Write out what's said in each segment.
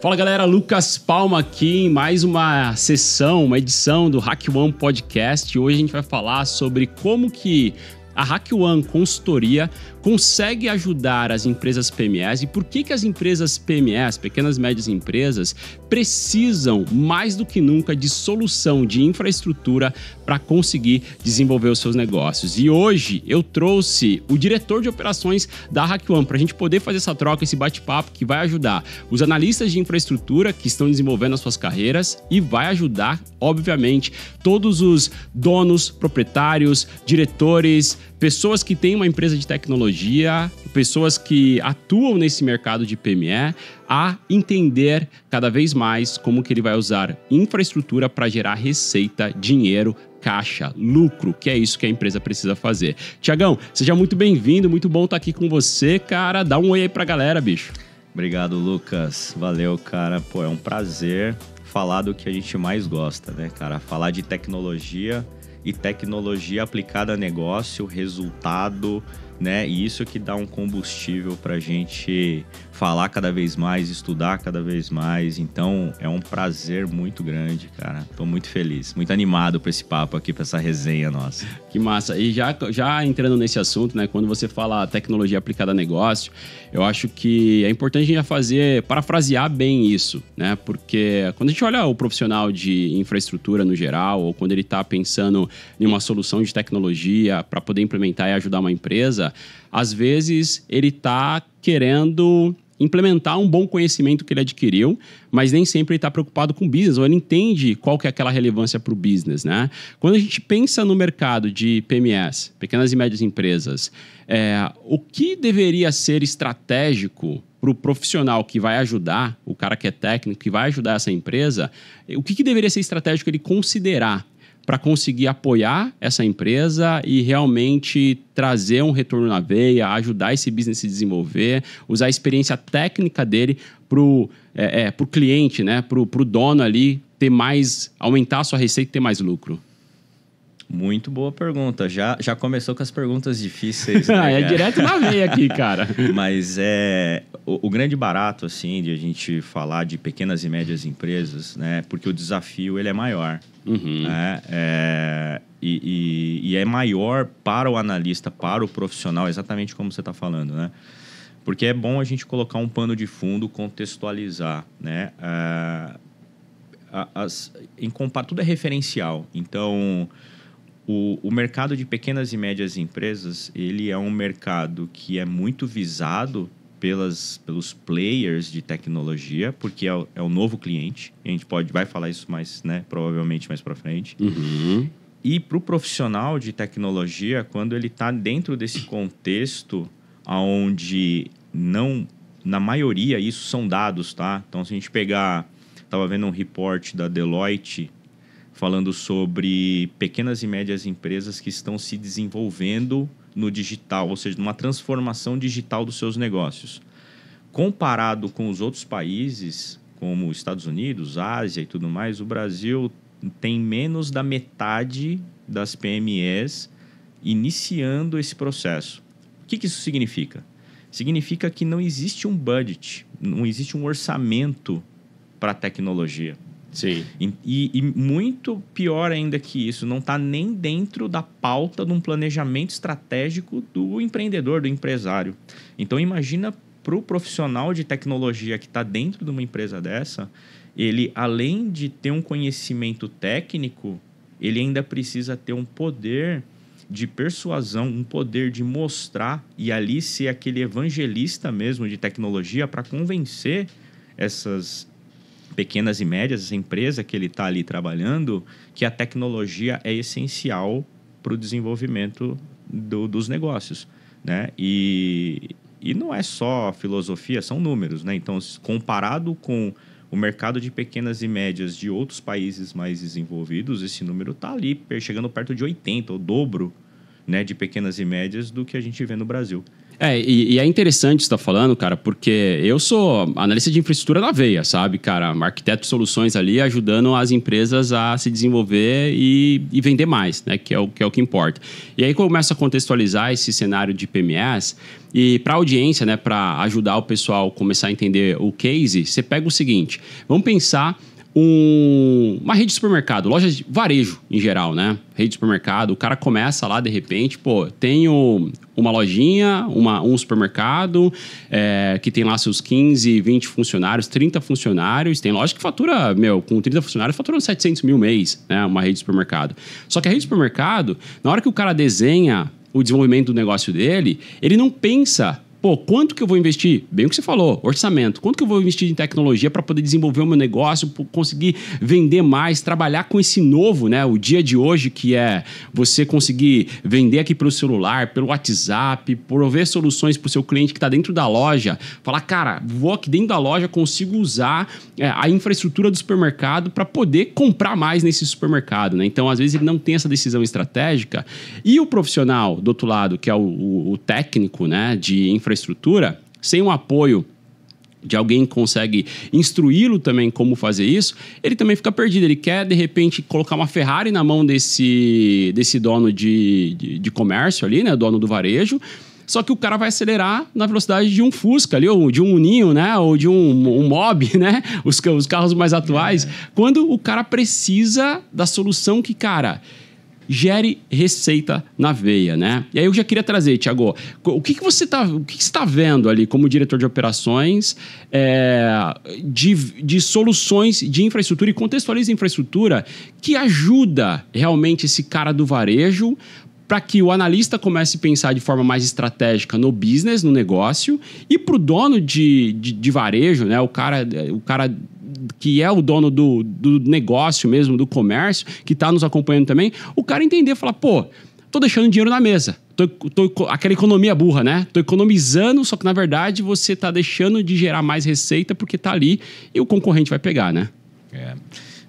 Fala galera, Lucas Palma aqui em mais uma sessão, uma edição do Hack One Podcast. Hoje a gente vai falar sobre como que a HackOne Consultoria consegue ajudar as empresas PMEs e por que, que as empresas PMEs, pequenas e médias empresas, precisam mais do que nunca de solução de infraestrutura para conseguir desenvolver os seus negócios. E hoje eu trouxe o diretor de operações da HackOne para a gente poder fazer essa troca, esse bate-papo que vai ajudar os analistas de infraestrutura que estão desenvolvendo as suas carreiras e vai ajudar, obviamente, todos os donos, proprietários, diretores, pessoas que têm uma empresa de tecnologia, pessoas que atuam nesse mercado de PME, a entender cada vez mais como que ele vai usar infraestrutura para gerar receita, dinheiro, caixa, lucro, que é isso que a empresa precisa fazer. Tiagão, seja muito bem-vindo, muito bom estar tá aqui com você, cara. Dá um oi aí a galera, bicho. Obrigado, Lucas. Valeu, cara. Pô, é um prazer falar do que a gente mais gosta, né, cara? Falar de tecnologia e tecnologia aplicada a negócio, resultado, né? E isso que dá um combustível para a gente falar cada vez mais, estudar cada vez mais. Então é um prazer muito grande, cara. Tô muito feliz, muito animado para esse papo aqui, para essa resenha nossa. Que massa. E já, já entrando nesse assunto, né? Quando você fala tecnologia aplicada a negócio, eu acho que é importante a gente já fazer, parafrasear bem isso, né? Porque quando a gente olha o profissional de infraestrutura no geral, ou quando ele está pensando em uma solução de tecnologia para poder implementar e ajudar uma empresa, às vezes ele está querendo implementar um bom conhecimento que ele adquiriu, mas nem sempre ele está preocupado com o business, ou ele entende qual que é aquela relevância para o business. Né? Quando a gente pensa no mercado de PMS, pequenas e médias empresas, é, o que deveria ser estratégico para o profissional que vai ajudar, o cara que é técnico, que vai ajudar essa empresa, o que, que deveria ser estratégico ele considerar para conseguir apoiar essa empresa e realmente trazer um retorno na veia, ajudar esse business a se desenvolver, usar a experiência técnica dele para o é, é, pro cliente, né? para o dono ali ter mais, aumentar a sua receita e ter mais lucro. Muito boa pergunta. Já, já começou com as perguntas difíceis. Né, é direto na veia aqui, cara. Mas é, o, grande barato, assim, de a gente falar de pequenas e médias empresas, né? É porque o desafio, ele é maior. Uhum. Né? É, e, e, e, é maior para o analista, para o profissional, exatamente como você está falando, né? Porque é bom a gente colocar um pano de fundo, contextualizar, né? É, as, em compar, tudo é referencial. Então, o, o, mercado de pequenas e médias empresas, ele é um mercado que é muito visado pelas, pelos players de tecnologia, porque é o, é o novo cliente. a gente pode vai falar isso mais, né? Provavelmente mais para frente. Uhum. E para o profissional de tecnologia, quando ele está dentro desse contexto onde não, na maioria, isso são dados, tá? Então, se a gente pegar, estava vendo um report da Deloitte falando sobre pequenas e médias empresas que estão se desenvolvendo no digital, ou seja, numa transformação digital dos seus negócios. Comparado com os outros países, como Estados Unidos, Ásia e tudo mais, o Brasil tem menos da metade das PMEs iniciando esse processo. O que, que isso significa? Significa que não existe um budget, não existe um orçamento para tecnologia. Sim. E, e, e muito pior ainda que isso, não está nem dentro da pauta de um planejamento estratégico do empreendedor, do empresário. Então imagina para o profissional de tecnologia que está dentro de uma empresa dessa, ele além de ter um conhecimento técnico, ele ainda precisa ter um poder de persuasão, um poder de mostrar e ali ser aquele evangelista mesmo de tecnologia para convencer essas pequenas e médias, empresas que ele está ali trabalhando, que a tecnologia é essencial para o desenvolvimento do, dos negócios. Né? E, e não é só filosofia, são números. Né? Então, comparado com o mercado de pequenas e médias de outros países mais desenvolvidos, esse número está ali chegando perto de 80, o dobro né, de pequenas e médias do que a gente vê no Brasil. É, e, e é interessante você estar tá falando, cara, porque eu sou analista de infraestrutura na veia, sabe, cara? Arquiteto de soluções ali ajudando as empresas a se desenvolver e, e vender mais, né? Que é, o, que é o que importa. E aí começa a contextualizar esse cenário de PMS. E para a audiência, né, para ajudar o pessoal começar a entender o case, você pega o seguinte: vamos pensar um, uma rede de supermercado, loja de varejo em geral, né? Rede de supermercado, o cara começa lá de repente, pô, tenho uma lojinha, uma, um supermercado, é, que tem lá seus 15, 20 funcionários, 30 funcionários, tem loja que fatura, meu, com 30 funcionários, fatura 700 mil mês, né? Uma rede de supermercado. Só que a rede de supermercado, na hora que o cara desenha o desenvolvimento do negócio dele, ele não pensa Pô, quanto que eu vou investir? Bem o que você falou, orçamento. Quanto que eu vou investir em tecnologia para poder desenvolver o meu negócio, conseguir vender mais, trabalhar com esse novo, né? O dia de hoje que é você conseguir vender aqui pelo celular, pelo WhatsApp, prover soluções para o seu cliente que está dentro da loja. Falar, cara, vou aqui dentro da loja, consigo usar é, a infraestrutura do supermercado para poder comprar mais nesse supermercado, né? Então, às vezes ele não tem essa decisão estratégica e o profissional do outro lado, que é o, o, o técnico, né, de infraestrutura infraestrutura, sem o apoio de alguém que consegue instruí-lo também como fazer isso, ele também fica perdido. Ele quer, de repente, colocar uma Ferrari na mão desse, desse dono de, de, de comércio ali, né? Dono do varejo. Só que o cara vai acelerar na velocidade de um Fusca ali, ou de um ninho né? Ou de um, um Mob, né? Os, os carros mais atuais. É. Quando o cara precisa da solução que, cara, gere receita na veia, né? E aí eu já queria trazer, Tiago, o que, que você está tá vendo ali como diretor de operações é, de, de soluções de infraestrutura e contextualiza infraestrutura que ajuda realmente esse cara do varejo para que o analista comece a pensar de forma mais estratégica no business, no negócio, e para o dono de, de, de, varejo, né, o cara, o cara que é o dono do, do negócio mesmo, do comércio, que está nos acompanhando também, o cara entender, falar, pô, tô deixando dinheiro na mesa. Tô, tô, aquela economia burra, né? Tô economizando, só que na verdade você tá deixando de gerar mais receita porque tá ali e o concorrente vai pegar, né? É.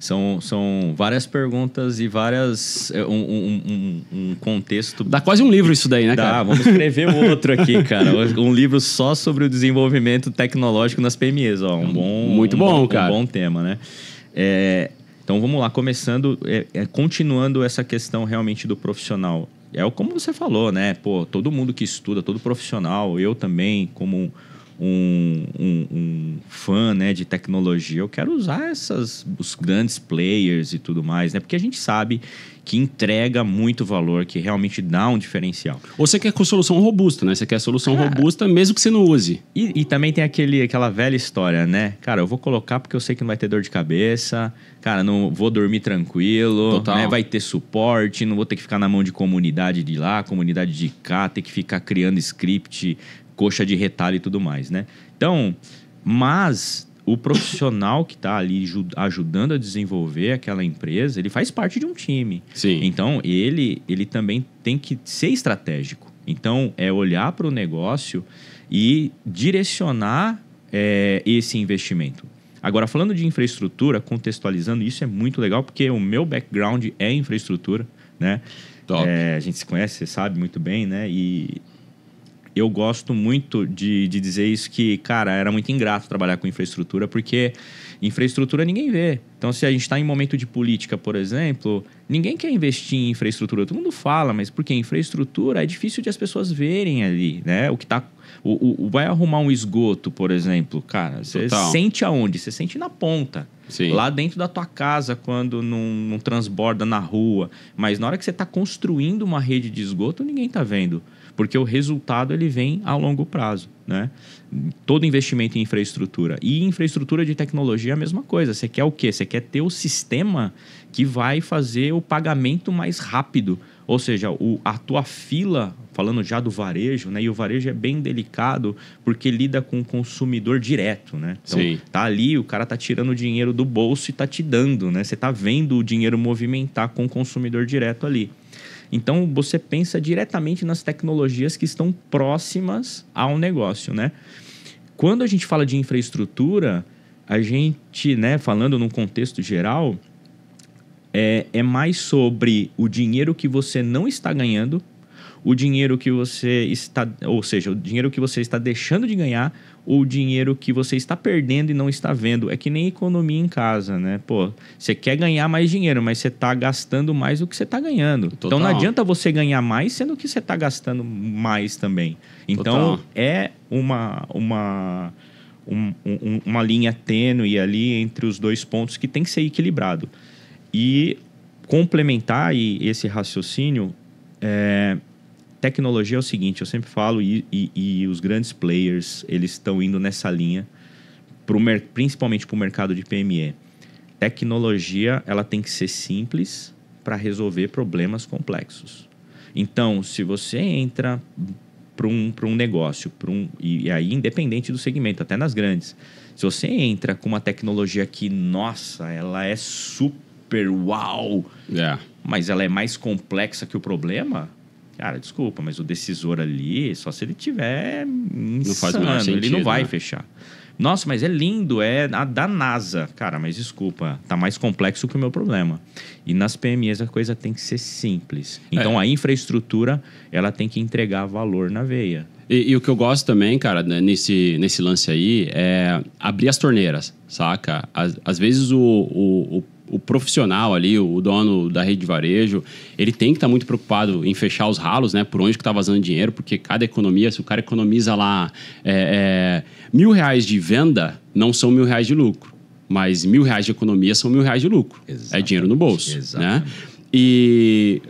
São, são várias perguntas e várias. É, um, um, um, um contexto. Dá quase um livro isso daí, né, Dá, cara? vamos escrever outro aqui, cara. Um livro só sobre o desenvolvimento tecnológico nas PMEs, ó. É um bom. Muito bom, cara. Um bom tema, né? É, então vamos lá, começando, é, é, continuando essa questão realmente do profissional. É como você falou, né? Pô, todo mundo que estuda, todo profissional, eu também, como um, um, um, fã né, de tecnologia, eu quero usar essas, os grandes players e tudo mais, né? Porque a gente sabe que entrega muito valor, que realmente dá um diferencial. Ou você quer com solução robusta, né? Você quer solução robusta mesmo que você não use. E, e, também tem aquele, aquela velha história, né? Cara, eu vou colocar porque eu sei que não vai ter dor de cabeça, cara, não vou dormir tranquilo, né? vai ter suporte, não vou ter que ficar na mão de comunidade de lá, comunidade de cá, ter que ficar criando script coxa de retalho e tudo mais, né? Então, mas o profissional que está ali ajudando a desenvolver aquela empresa, ele faz parte de um time. Sim. Então, ele, ele também tem que ser estratégico. Então, é olhar para o negócio e direcionar é, esse investimento. Agora, falando de infraestrutura, contextualizando, isso é muito legal, porque o meu background é infraestrutura, né? É, a gente se conhece, você sabe muito bem, né? E eu gosto muito de, de dizer isso que, cara, era muito ingrato trabalhar com infraestrutura, porque infraestrutura ninguém vê. Então, se a gente está em momento de política, por exemplo, ninguém quer investir em infraestrutura. Todo mundo fala, mas porque infraestrutura é difícil de as pessoas verem ali, né? O que tá. O, o, o vai arrumar um esgoto, por exemplo, cara, você Total. sente aonde? Você sente na ponta. Sim. Lá dentro da tua casa, quando não, não transborda na rua. Mas na hora que você está construindo uma rede de esgoto, ninguém está vendo porque o resultado ele vem a longo prazo. Né? Todo investimento em infraestrutura. E infraestrutura de tecnologia é a mesma coisa. Você quer o quê? Você quer ter o sistema que vai fazer o pagamento mais rápido. Ou seja, o, a tua fila, falando já do varejo, né? E o varejo é bem delicado porque lida com o consumidor direto, né? Então, Sim. tá ali, o cara tá tirando o dinheiro do bolso e tá te dando, né? Você tá vendo o dinheiro movimentar com o consumidor direto ali. Então você pensa diretamente nas tecnologias que estão próximas ao negócio, né? Quando a gente fala de infraestrutura, a gente, né, falando num contexto geral, é, é mais sobre o dinheiro que você não está ganhando o dinheiro que você está, ou seja, o dinheiro que você está deixando de ganhar ou o dinheiro que você está perdendo e não está vendo. É que nem economia em casa, né? Pô, você quer ganhar mais dinheiro, mas você está gastando mais do que você está ganhando. Total. Então não adianta você ganhar mais sendo que você está gastando mais também. Então Total. é uma uma um, um, uma linha tênue ali entre os dois pontos que tem que ser equilibrado. E complementar e esse raciocínio é, tecnologia é o seguinte, eu sempre falo, e, e, e os grandes players, eles estão indo nessa linha, pro principalmente para o mercado de PME. Tecnologia, ela tem que ser simples para resolver problemas complexos. Então, se você entra para um, um negócio, um, e, e aí independente do segmento, até nas grandes, se você entra com uma tecnologia que, nossa, ela é super uau, yeah. É. mas ela é mais complexa que o problema, Cara, desculpa, mas o decisor ali, só se ele tiver insano, não faz sentido, ele não vai né? fechar. Nossa, mas é lindo, é a da NASA. Cara, mas desculpa, tá mais complexo que o meu problema. E nas PMEs a coisa tem que ser simples. Então é. a infraestrutura, ela tem que entregar valor na veia. E, e, o que eu gosto também, cara, né, nesse, nesse lance aí, é abrir as torneiras, saca? Às, às vezes o, o, o o profissional ali, o dono da rede de varejo, ele tem que estar tá muito preocupado em fechar os ralos, né? Por onde que está vazando dinheiro, porque cada economia, se o cara economiza lá é, é, mil reais de venda, não são mil reais de lucro. Mas mil reais de economia são mil reais de lucro. É exatamente. É dinheiro no bolso, né? E,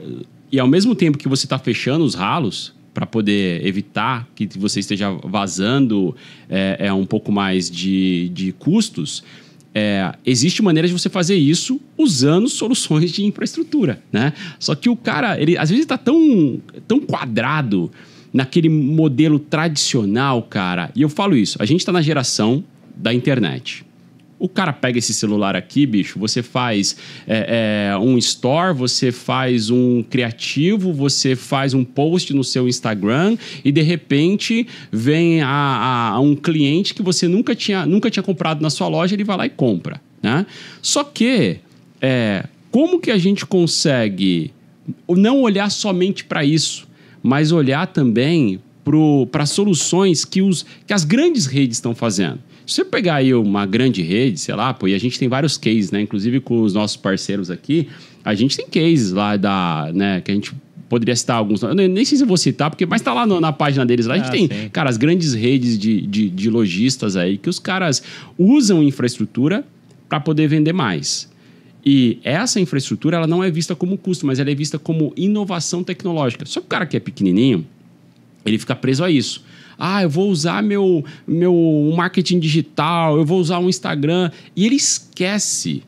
e ao mesmo tempo que você está fechando os ralos, para poder evitar que você esteja vazando é, é um pouco mais de, de custos, é, existe maneira de você fazer isso usando soluções de infraestrutura, né? Só que o cara, ele às vezes está tão, tão quadrado naquele modelo tradicional, cara. E eu falo isso, a gente está na geração da internet. O cara pega esse celular aqui, bicho, você faz é, é, um store, você faz um criativo, você faz um post no seu Instagram e de repente vem a, a, a um cliente que você nunca tinha, nunca tinha comprado na sua loja, ele vai lá e compra. Né? Só que é, como que a gente consegue não olhar somente para isso, mas olhar também para soluções que, os, que as grandes redes estão fazendo? Se você pegar aí uma grande rede, sei lá, pô, e a gente tem vários cases, né? Inclusive com os nossos parceiros aqui, a gente tem cases lá da, né, que a gente poderia citar alguns. Eu nem sei se vou citar, porque, mas tá lá no, na página deles lá. A gente ah, tem, sim. cara, as grandes redes de, de, de lojistas aí, que os caras usam infraestrutura para poder vender mais. E essa infraestrutura ela não é vista como custo, mas ela é vista como inovação tecnológica. Só que o cara que é pequenininho, ele fica preso a isso. Ah, eu vou usar meu, meu marketing digital, eu vou usar o um Instagram. E ele esquece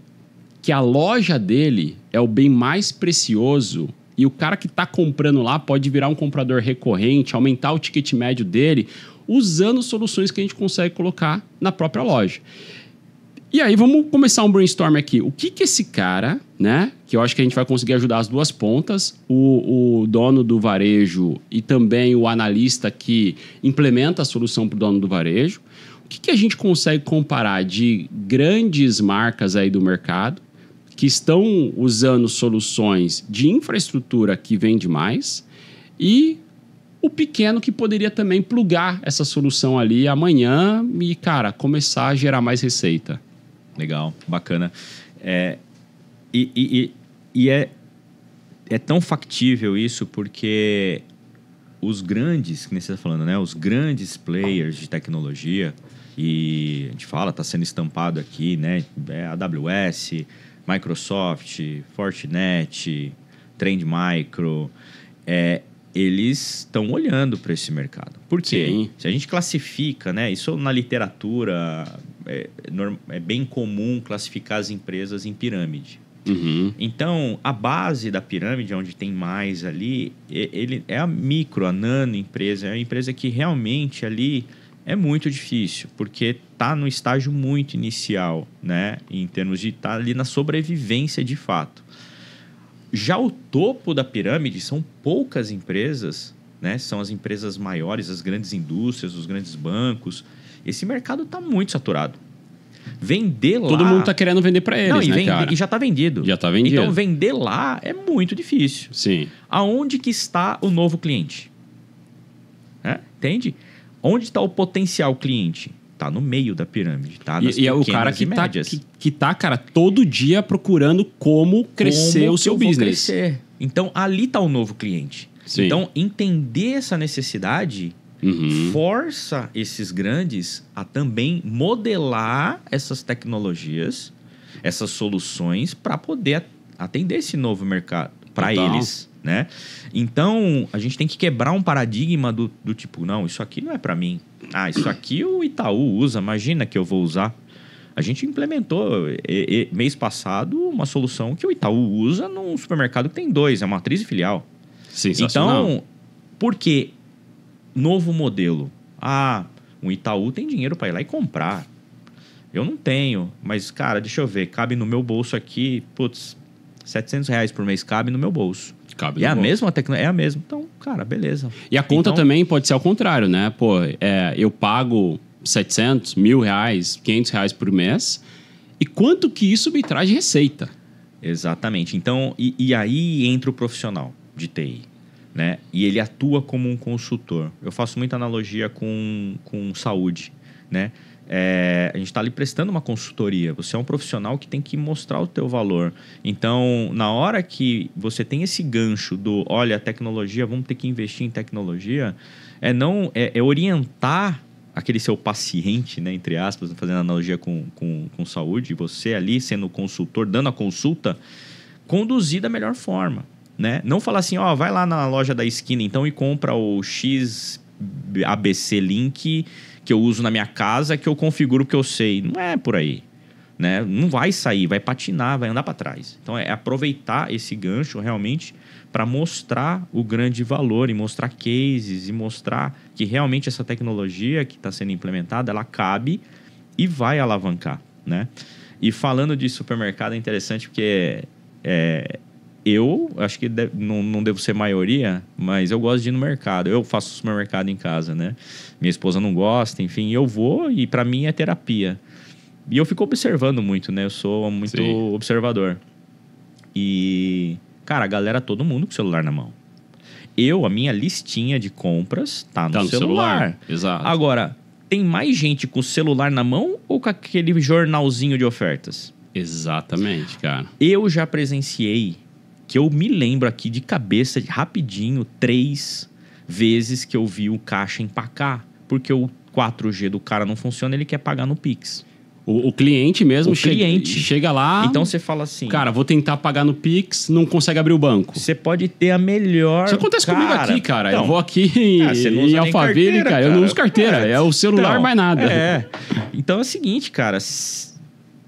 que a loja dele é o bem mais precioso e o cara que está comprando lá pode virar um comprador recorrente, aumentar o ticket médio dele, usando soluções que a gente consegue colocar na própria loja. E aí vamos começar um brainstorm aqui. O que que esse cara, né? Que eu acho que a gente vai conseguir ajudar as duas pontas, o, o dono do varejo e também o analista que implementa a solução para o dono do varejo. O que, que a gente consegue comparar de grandes marcas aí do mercado que estão usando soluções de infraestrutura que vende mais e o pequeno que poderia também plugar essa solução ali amanhã e, cara, começar a gerar mais receita. Legal, bacana. É, e, e, e é, é tão factível isso porque os grandes, que nem você está falando, né? Os grandes players de tecnologia, e a gente fala, está sendo estampado aqui, né? É AWS, Microsoft, Fortinet, Trend Micro, é, eles estão olhando para esse mercado. Por quê? Sim. Se a gente classifica, né? Isso na literatura é, é bem comum classificar as empresas em pirâmide. Uhum. Então, a base da pirâmide, onde tem mais ali, ele é a micro, a nano empresa. É a empresa que realmente ali é muito difícil, porque está no estágio muito inicial, né? Em termos de estar tá ali na sobrevivência de fato. Já o topo da pirâmide são poucas empresas, né? São as empresas maiores, as grandes indústrias, os grandes bancos, esse mercado está muito saturado. Vender lá. Todo mundo está querendo vender para eles. Não, e, né, vende... cara? e já está vendido. Já está vendido. Então, vender lá é muito difícil. Sim. Aonde que está o novo cliente? É, entende? Onde está o potencial cliente? está no meio da pirâmide, tá? Nas e, e é o cara que está que, que, tá, cara, todo dia procurando como crescer como o seu business. Crescer. Então, ali está o novo cliente. Sim. Então, entender essa necessidade uhum. força esses grandes a também modelar essas tecnologias, essas soluções para poder atender esse novo mercado para eles, né? Então a gente tem que quebrar um paradigma do, do tipo não, isso aqui não é para mim. Ah, isso aqui o Itaú usa. Imagina que eu vou usar. A gente implementou e, e, mês passado uma solução que o Itaú usa num supermercado que tem dois, é uma matriz e filial. Sensacional. Então, porque novo modelo. Ah, o Itaú tem dinheiro para ir lá e comprar. Eu não tenho, mas cara, deixa eu ver, cabe no meu bolso aqui, putz, 700 reais por mês cabe no meu bolso. Cabe é a mesma tecnologia, é a mesma. Então, cara, beleza. E a conta então... também pode ser ao contrário, né? Pô, é, eu pago 700, mil reais, 500 reais por mês. E quanto que isso me traz de receita? Exatamente. Então, e, e aí entra o profissional de TI né? E ele atua como um consultor. Eu faço muita analogia com, com saúde, né? É, a gente está ali prestando uma consultoria. Você é um profissional que tem que mostrar o teu valor. Então, na hora que você tem esse gancho do, olha, tecnologia, vamos ter que investir em tecnologia, é não é, é orientar aquele seu paciente, né, entre aspas, fazendo analogia com, com, com saúde, você ali sendo consultor, dando a consulta, conduzir da melhor forma né? Não falar assim, ó, vai lá na loja da esquina então e compra o XABC Link que eu uso na minha casa, que eu configuro que eu sei. Não é por aí. Né? Não vai sair, vai patinar, vai andar para trás. Então é aproveitar esse gancho realmente para mostrar o grande valor e mostrar cases e mostrar que realmente essa tecnologia que está sendo implementada ela cabe e vai alavancar, né? E falando de supermercado é interessante porque é, é eu acho que não, não devo ser maioria, mas eu gosto de ir no mercado. Eu faço supermercado em casa, né? Minha esposa não gosta, enfim, eu vou e para mim é terapia. E eu fico observando muito, né? Eu sou muito Sim. observador. E, cara, a galera, todo mundo com o celular na mão. Eu, a minha listinha de compras tá no, tá no celular. celular. Exato. Agora, tem mais gente com o celular na mão ou com aquele jornalzinho de ofertas? Exatamente, cara. Eu já presenciei que eu me lembro aqui de cabeça, rapidinho, três vezes que eu vi o caixa empacar, porque o 4G do cara não funciona, ele quer pagar no Pix. O, o, cliente mesmo o chega, cliente. chega lá. Então você fala assim: Cara, vou tentar pagar no Pix, não consegue abrir o banco. Você pode ter a melhor. Isso acontece cara, comigo aqui, cara. Então, eu vou aqui ah, em Alphaville, carteira, cara. Eu não uso carteira. É, é o celular então, mais nada. É. Então é o seguinte, cara.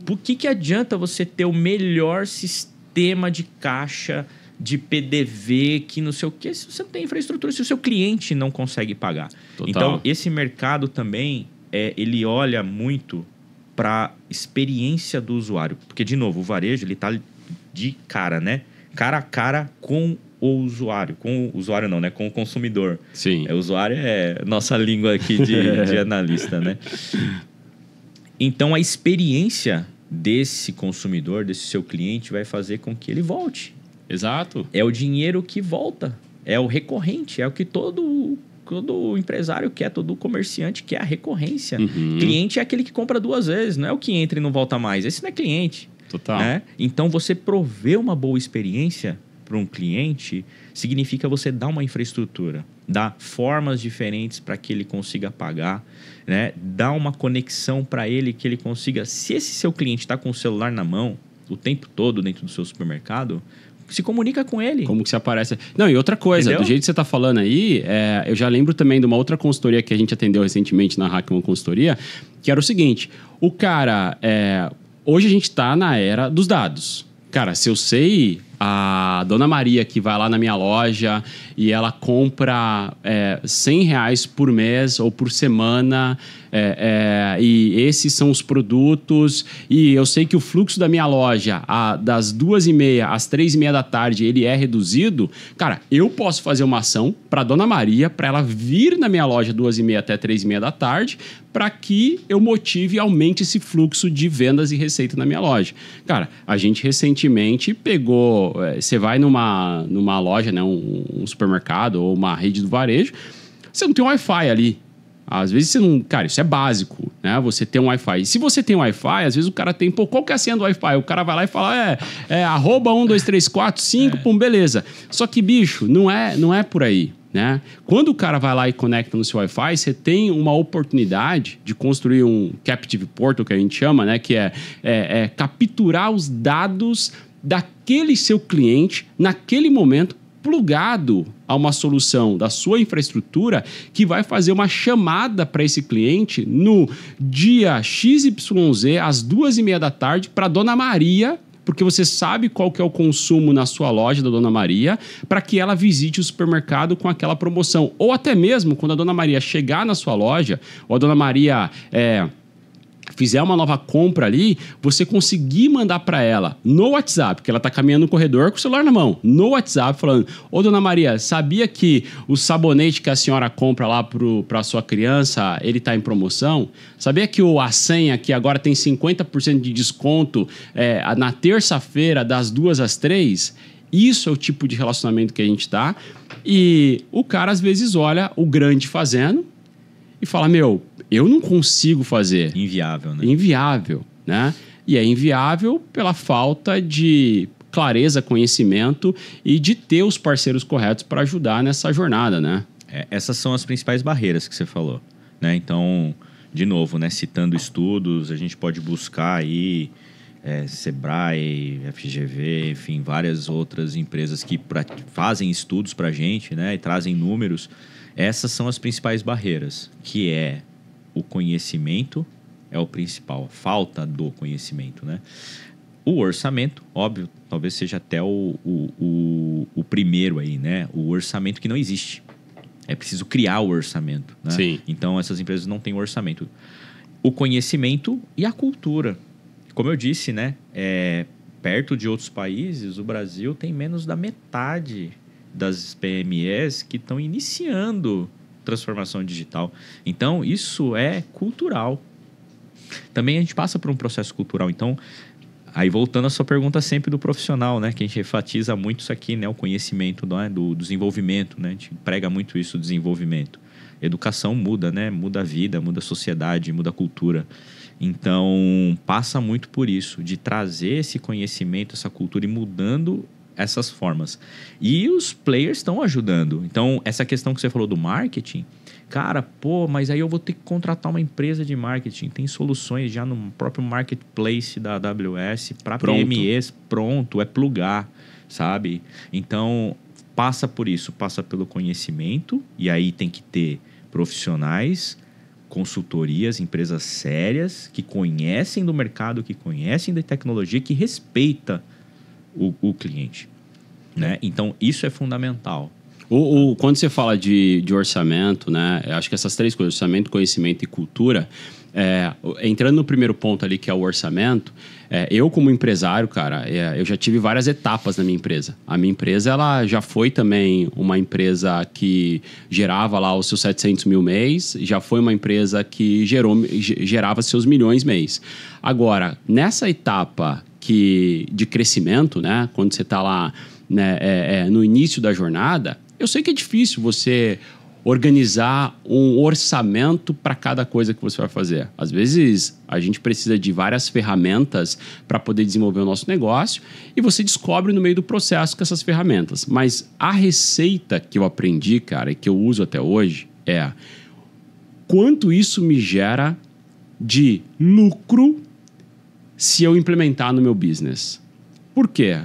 Por que, que adianta você ter o melhor sistema? sistema de caixa de PDV, que não sei o que, se você não tem infraestrutura, se o seu cliente não consegue pagar. Total. Então, esse mercado também, é, ele olha muito para experiência do usuário. Porque, de novo, o varejo, ele tá de cara, né? Cara a cara com o usuário. Com o usuário não, né? Com o consumidor. Sim. É, o usuário é nossa língua aqui de, de analista, né? Então, a experiência desse consumidor, desse seu cliente, vai fazer com que ele volte. Exato. É o dinheiro que volta, é o recorrente, é o que todo todo empresário quer, todo comerciante quer a recorrência. Uhum. Cliente é aquele que compra duas vezes, não é o que entra e não volta mais. Esse não é cliente. Total. Né? Então você prover uma boa experiência para um cliente significa você dar uma infraestrutura, dar formas diferentes para que ele consiga pagar, né? Dá uma conexão para ele que ele consiga. Se esse seu cliente está com o celular na mão o tempo todo dentro do seu supermercado, se comunica com ele. Como que se aparece. Não, e outra coisa, Entendeu? do jeito que você está falando aí, é, eu já lembro também de uma outra consultoria que a gente atendeu recentemente na Hackman Consultoria, que era o seguinte: o cara. É, hoje a gente está na era dos dados. Cara, se eu sei a dona Maria que vai lá na minha loja e ela compra é, 100 reais por mês ou por semana. É, é, e esses são os produtos. E eu sei que o fluxo da minha loja, a, das duas e meia às três e meia da tarde, ele é reduzido. Cara, eu posso fazer uma ação para Dona Maria, para ela vir na minha loja duas e meia até três e meia da tarde, para que eu motive e aumente esse fluxo de vendas e receita na minha loja. Cara, a gente recentemente pegou. É, você vai numa, numa loja, né, um, um super supermercado ou uma rede do varejo, você não tem Wi-Fi ali. Às vezes você não. Cara, isso é básico, né? Você tem um Wi-Fi. E se você tem um Wi-Fi, às vezes o cara tem, pô, qual que é a senha do Wi-Fi? O cara vai lá e fala, é, é arroba 12345, é. pum, beleza. Só que, bicho, não é, não é por aí. Né? Quando o cara vai lá e conecta no seu Wi-Fi, você tem uma oportunidade de construir um captive portal, que a gente chama, né? que é, é, é capturar os dados daquele seu cliente naquele momento plugado a uma solução da sua infraestrutura que vai fazer uma chamada para esse cliente no dia XYZ, às duas e meia da tarde, para Dona Maria, porque você sabe qual que é o consumo na sua loja da Dona Maria, para que ela visite o supermercado com aquela promoção. Ou até mesmo quando a Dona Maria chegar na sua loja, ou a Dona Maria. É, fizer uma nova compra ali, você conseguir mandar para ela no WhatsApp, que ela tá caminhando no corredor com o celular na mão, no WhatsApp, falando: Ô dona Maria, sabia que o sabonete que a senhora compra lá pro, pra sua criança, ele tá em promoção? Sabia que o a senha que agora tem 50% de desconto é, na terça-feira, das duas às três? Isso é o tipo de relacionamento que a gente tá. E o cara às vezes olha o grande fazendo e fala: Meu, eu não consigo fazer. Inviável, né? Inviável, né? E é inviável pela falta de clareza, conhecimento e de ter os parceiros corretos para ajudar nessa jornada, né? É, essas são as principais barreiras que você falou, né? Então, de novo, né? Citando estudos, a gente pode buscar aí é, Sebrae, FGV, enfim, várias outras empresas que pra, fazem estudos para a gente, né? E trazem números. Essas são as principais barreiras, que é o conhecimento é o principal, falta do conhecimento, né? O orçamento, óbvio, talvez seja até o, o, o, o primeiro aí, né? O orçamento que não existe. É preciso criar o orçamento, né? Sim. Então, essas empresas não têm orçamento. O conhecimento e a cultura. Como eu disse, né? É, perto de outros países, o Brasil tem menos da metade das PMEs que estão iniciando transformação digital. Então, isso é cultural. Também a gente passa por um processo cultural. Então, aí voltando à sua pergunta sempre do profissional, né? Que a gente enfatiza muito isso aqui, né? O conhecimento né? do desenvolvimento, né? A gente prega muito isso, o desenvolvimento. Educação muda, né? Muda a vida, muda a sociedade, muda a cultura. Então, passa muito por isso, de trazer esse conhecimento, essa cultura e mudando essas formas. E os players estão ajudando. Então, essa questão que você falou do marketing, cara, pô, mas aí eu vou ter que contratar uma empresa de marketing. Tem soluções já no próprio marketplace da AWS para PMEs, pronto, é plugar, sabe? Então, passa por isso, passa pelo conhecimento, e aí tem que ter profissionais, consultorias, empresas sérias que conhecem do mercado, que conhecem da tecnologia, que respeita o, o cliente. Né? Então, isso é fundamental. O, o, quando você fala de, de orçamento, né? Eu acho que essas três coisas, orçamento, conhecimento e cultura, é, entrando no primeiro ponto ali, que é o orçamento, é, eu como empresário, cara, é, eu já tive várias etapas na minha empresa. A minha empresa, ela já foi também uma empresa que gerava lá os seus 700 mil mês, já foi uma empresa que gerou, gerava seus milhões mês. Agora, nessa etapa que de crescimento, né? Quando você está lá né, é, é, no início da jornada, eu sei que é difícil você organizar um orçamento para cada coisa que você vai fazer. Às vezes, a gente precisa de várias ferramentas para poder desenvolver o nosso negócio e você descobre no meio do processo que essas ferramentas. Mas a receita que eu aprendi, cara, e que eu uso até hoje é quanto isso me gera de lucro se eu implementar no meu business. Por quê?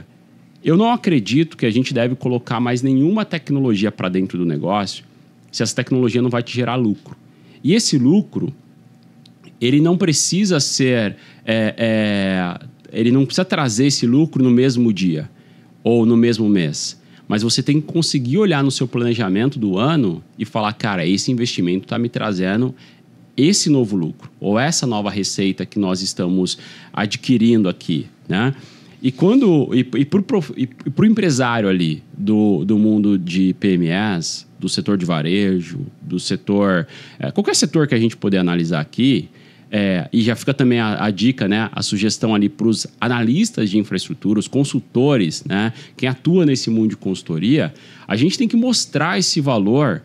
Eu não acredito que a gente deve colocar mais nenhuma tecnologia para dentro do negócio se essa tecnologia não vai te gerar lucro. E esse lucro, ele não precisa ser. É, é, ele não precisa trazer esse lucro no mesmo dia ou no mesmo mês. Mas você tem que conseguir olhar no seu planejamento do ano e falar: cara, esse investimento está me trazendo esse novo lucro ou essa nova receita que nós estamos adquirindo aqui, né? E quando e, e para o empresário ali do, do mundo de PMEs, do setor de varejo, do setor é, qualquer setor que a gente puder analisar aqui, é, e já fica também a, a, dica, né, a sugestão ali para os analistas de infraestrutura, os consultores, né, quem atua nesse mundo de consultoria, a gente tem que mostrar esse valor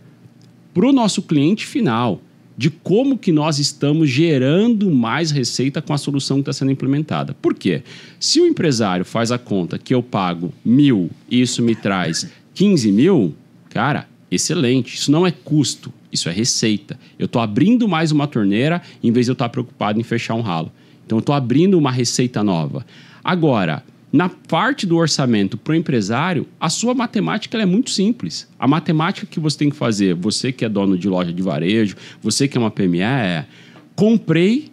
para o nosso cliente final de como que nós estamos gerando mais receita com a solução que está sendo implementada. Por quê? Se o empresário faz a conta que eu pago mil e isso me traz 15 mil, cara, excelente. Isso não é custo, isso é receita. Eu estou abrindo mais uma torneira em vez de eu estar preocupado em fechar um ralo. Então, eu estou abrindo uma receita nova. Agora, na parte do orçamento para o empresário, a sua matemática é muito simples. A matemática que você tem que fazer, você que é dono de loja de varejo, você que é uma PME, é comprei,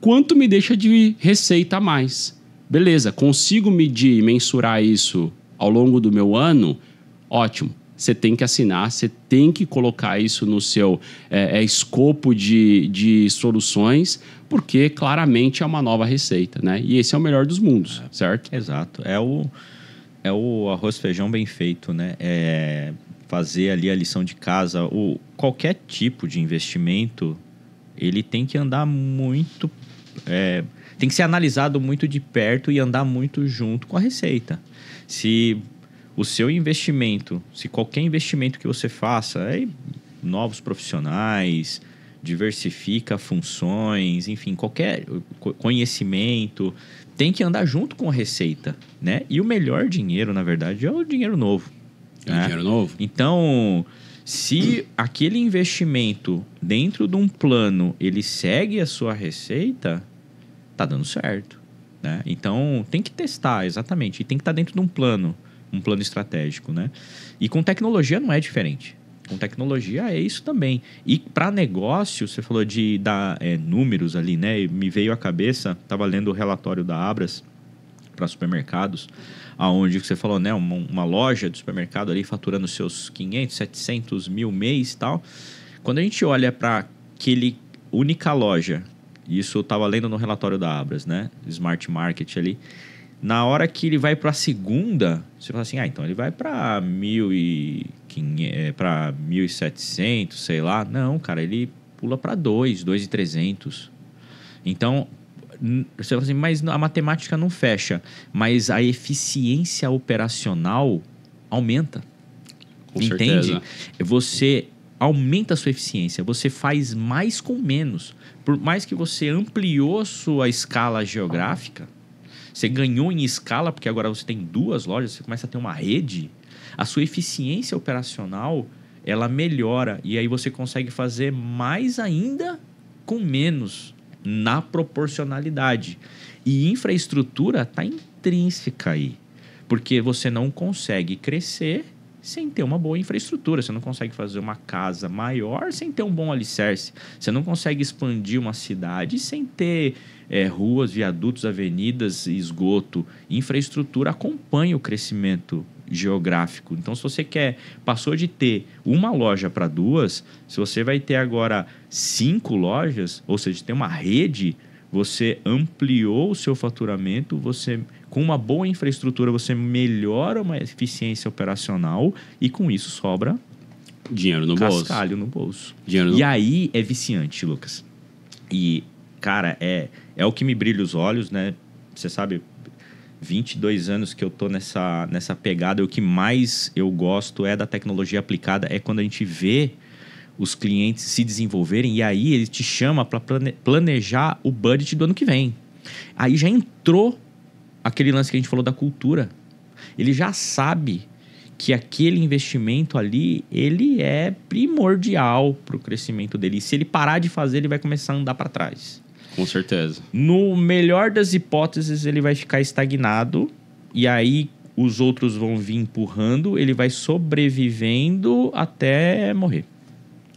quanto me deixa de receita a mais? Beleza, consigo medir e mensurar isso ao longo do meu ano? Ótimo você tem que assinar, você tem que colocar isso no seu é, é, escopo de, de soluções, porque claramente é uma nova receita, né? E esse é o melhor dos mundos, é, certo? Exato. É o, é o arroz feijão bem feito, né? É fazer ali a lição de casa. O, qualquer tipo de investimento, ele tem que andar muito... É, tem que ser analisado muito de perto e andar muito junto com a receita. Se o seu investimento, se qualquer investimento que você faça, é novos profissionais, diversifica funções, enfim, qualquer conhecimento tem que andar junto com a receita, né? E o melhor dinheiro, na verdade, é o dinheiro novo. É né? dinheiro novo. Então, se aquele investimento dentro de um plano ele segue a sua receita, tá dando certo, né? Então tem que testar exatamente e tem que estar tá dentro de um plano um plano estratégico, né? E com tecnologia não é diferente. Com tecnologia é isso também. E para negócio, você falou de dar é, números ali, né? me veio à cabeça, estava lendo o relatório da Abras para supermercados, aonde você falou, né? Uma, uma loja de supermercado ali faturando seus 500, 700 mil mês e tal. Quando a gente olha para aquele única loja, isso eu estava lendo no relatório da Abras, né? Smart Market ali na hora que ele vai para a segunda, você fala assim: ah, então ele vai para 1.700, é, sei lá. Não, cara, ele pula para 2, 2.300. Então, você fala assim: mas a matemática não fecha, mas a eficiência operacional aumenta. Com Entende? Certeza. Você aumenta a sua eficiência, você faz mais com menos. Por mais que você ampliou sua escala geográfica, você ganhou em escala, porque agora você tem duas lojas, você começa a ter uma rede. A sua eficiência operacional ela melhora e aí você consegue fazer mais ainda com menos na proporcionalidade. E infraestrutura está intrínseca aí, porque você não consegue crescer sem ter uma boa infraestrutura. Você não consegue fazer uma casa maior sem ter um bom alicerce. Você não consegue expandir uma cidade sem ter é, ruas, viadutos, avenidas, esgoto. Infraestrutura acompanha o crescimento geográfico. Então, se você quer, passou de ter uma loja para duas, se você vai ter agora cinco lojas, ou seja, tem uma rede, você ampliou o seu faturamento, você com uma boa infraestrutura, você melhora uma eficiência operacional e com isso sobra dinheiro no bolso. Cascalho no bolso. Dinheiro no... E aí é viciante, Lucas. E, cara, é, é o que me brilha os olhos, né? Você sabe, 22 anos que eu tô nessa, nessa pegada, o que mais eu gosto é da tecnologia aplicada, é quando a gente vê os clientes se desenvolverem e aí ele te chama para planejar o budget do ano que vem. Aí já entrou aquele lance que a gente falou da cultura. Ele já sabe que aquele investimento ali ele é primordial para o crescimento dele. E se ele parar de fazer, ele vai começar a andar para trás. Com certeza. No melhor das hipóteses, ele vai ficar estagnado e aí os outros vão vir empurrando, ele vai sobrevivendo até morrer.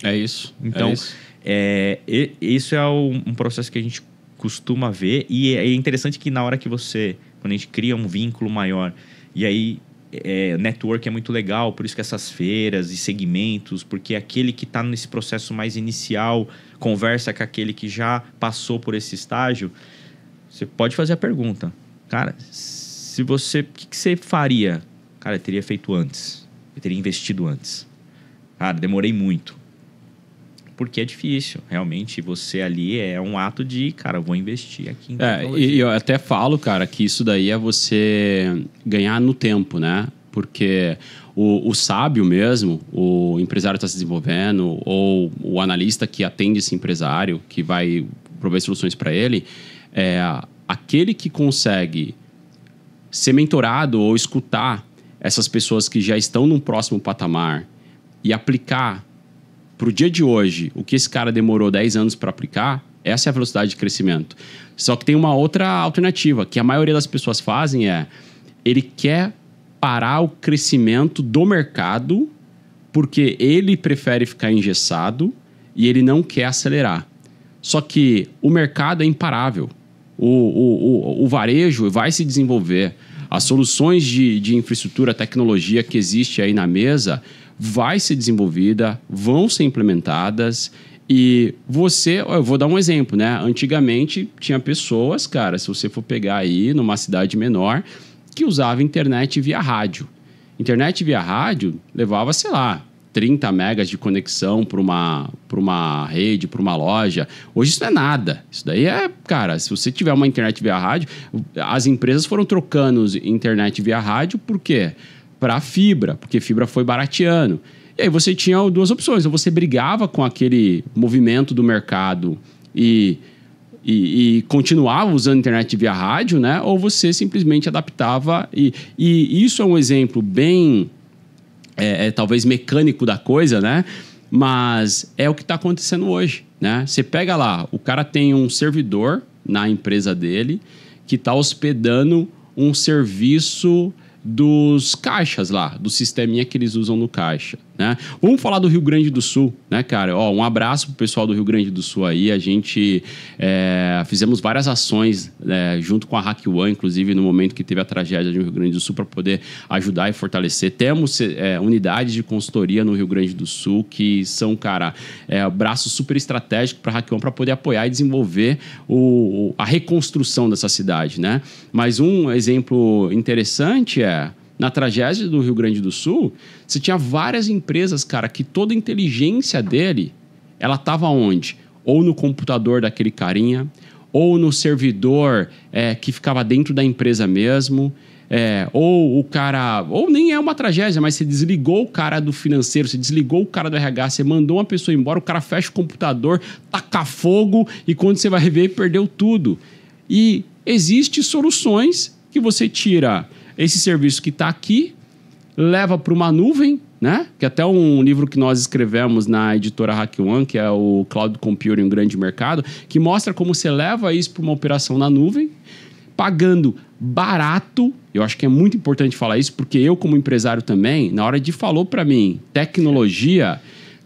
É isso. É então, é isso é, isso é um processo que a gente costuma ver e é interessante que na hora que você quando a gente cria um vínculo maior. E aí, é, network é muito legal, por isso que essas feiras e segmentos, porque é aquele que está nesse processo mais inicial conversa com aquele que já passou por esse estágio. Você pode fazer a pergunta, cara, se você, o que, que, você faria? Cara, eu teria feito antes, eu teria investido antes. Cara, demorei muito porque é difícil. Realmente, você ali é um ato de, cara, vou investir aqui em é, E eu até falo, cara, que isso daí é você ganhar no tempo, né? Porque o, o sábio mesmo, o empresário está se desenvolvendo, ou o analista que atende esse empresário, que vai prover soluções para ele, é aquele que consegue ser mentorado ou escutar essas pessoas que já estão num próximo patamar e aplicar para o dia de hoje, o que esse cara demorou 10 anos para aplicar, essa é a velocidade de crescimento. Só que tem uma outra alternativa que a maioria das pessoas fazem é ele quer parar o crescimento do mercado porque ele prefere ficar engessado e ele não quer acelerar. Só que o mercado é imparável. O, o, o, o varejo vai se desenvolver. As soluções de, de infraestrutura, tecnologia que existe aí na mesa vai ser desenvolvida, vão ser implementadas e você, eu vou dar um exemplo, né? Antigamente tinha pessoas, cara, se você for pegar aí numa cidade menor, que usava internet via rádio. Internet via rádio levava, sei lá, 30 megas de conexão para uma, uma rede, para uma loja. Hoje isso não é nada. Isso daí é, cara, se você tiver uma internet via rádio, as empresas foram trocando internet via rádio, por quê? Porque para fibra, porque fibra foi barateando. E aí você tinha duas opções: ou você brigava com aquele movimento do mercado e, e, e continuava usando internet via rádio, né? Ou você simplesmente adaptava. E, e isso é um exemplo bem, é, é, talvez mecânico da coisa, né? Mas é o que está acontecendo hoje, né? Você pega lá, o cara tem um servidor na empresa dele que está hospedando um serviço dos caixas lá, do sisteminha que eles usam no caixa né? Vamos falar do Rio Grande do Sul, né, cara? Ó, um abraço pro pessoal do Rio Grande do Sul aí. A gente é, fizemos várias ações é, junto com a Hack One, inclusive no momento que teve a tragédia no Rio Grande do Sul, para poder ajudar e fortalecer. Temos é, unidades de consultoria no Rio Grande do Sul que são, cara, é, braço super estratégico para a Hack One para poder apoiar e desenvolver o, a reconstrução dessa cidade, né? Mas um exemplo interessante é na tragédia do Rio Grande do Sul, você tinha várias empresas, cara, que toda a inteligência dele, ela tava onde? Ou no computador daquele carinha, ou no servidor é, que ficava dentro da empresa mesmo. É, ou o cara, ou nem é uma tragédia, mas você desligou o cara do financeiro, você desligou o cara do RH, você mandou uma pessoa embora, o cara fecha o computador, taca fogo e quando você vai rever, perdeu tudo. E existe soluções que você tira esse serviço que está aqui leva para uma nuvem, né? Que é até um livro que nós escrevemos na editora Hack One, que é o Cloud Computing, um grande mercado, que mostra como você leva isso para uma operação na nuvem, pagando barato. Eu acho que é muito importante falar isso, porque eu como empresário também, na hora de falou para mim, tecnologia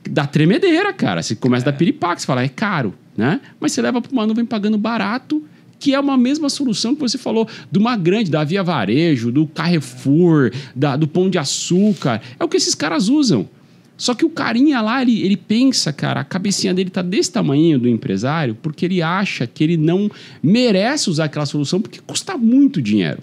dá tremedeira, cara. Você começa é. a dar é. piripaque, você fala, é caro, né? Mas você leva para uma nuvem pagando barato que é uma mesma solução que você falou de uma grande, da Via Varejo, do Carrefour, da, do Pão de Açúcar. É o que esses caras usam. Só que o carinha lá, ele, ele pensa, cara, a cabecinha dele tá desse tamanho do empresário, porque ele acha que ele não merece usar aquela solução porque custa muito dinheiro.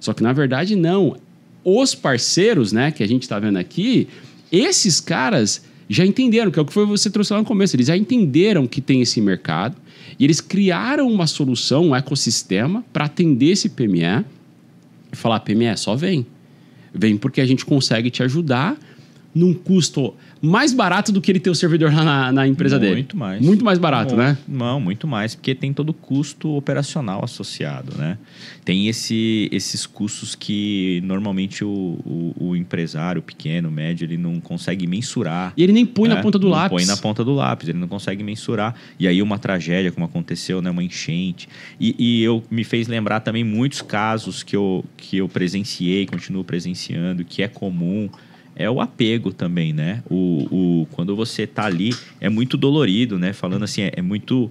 Só que na verdade não. Os parceiros, né, que a gente está vendo aqui, esses caras já entenderam, que é o que foi você trouxe lá no começo, eles já entenderam que tem esse mercado, e eles criaram uma solução, um ecossistema, para atender esse PME e falar: PME, só vem. Vem porque a gente consegue te ajudar num custo mais barato do que ele ter o servidor lá na, na empresa muito dele. Muito mais. Muito mais barato, Bom, né? Não, muito mais, porque tem todo o custo operacional associado, né? Tem esse, esses custos que normalmente o, o, o empresário pequeno, médio, ele não consegue mensurar. E ele nem põe né? na ponta do não lápis. Põe na ponta do lápis, ele não consegue mensurar. E aí uma tragédia, como aconteceu, né? Uma enchente. E, e eu me fez lembrar também muitos casos que eu, que eu presenciei, continuo presenciando, que é comum é o apego também, né? O, o, quando você tá ali, é muito dolorido, né? Falando assim, é, é muito.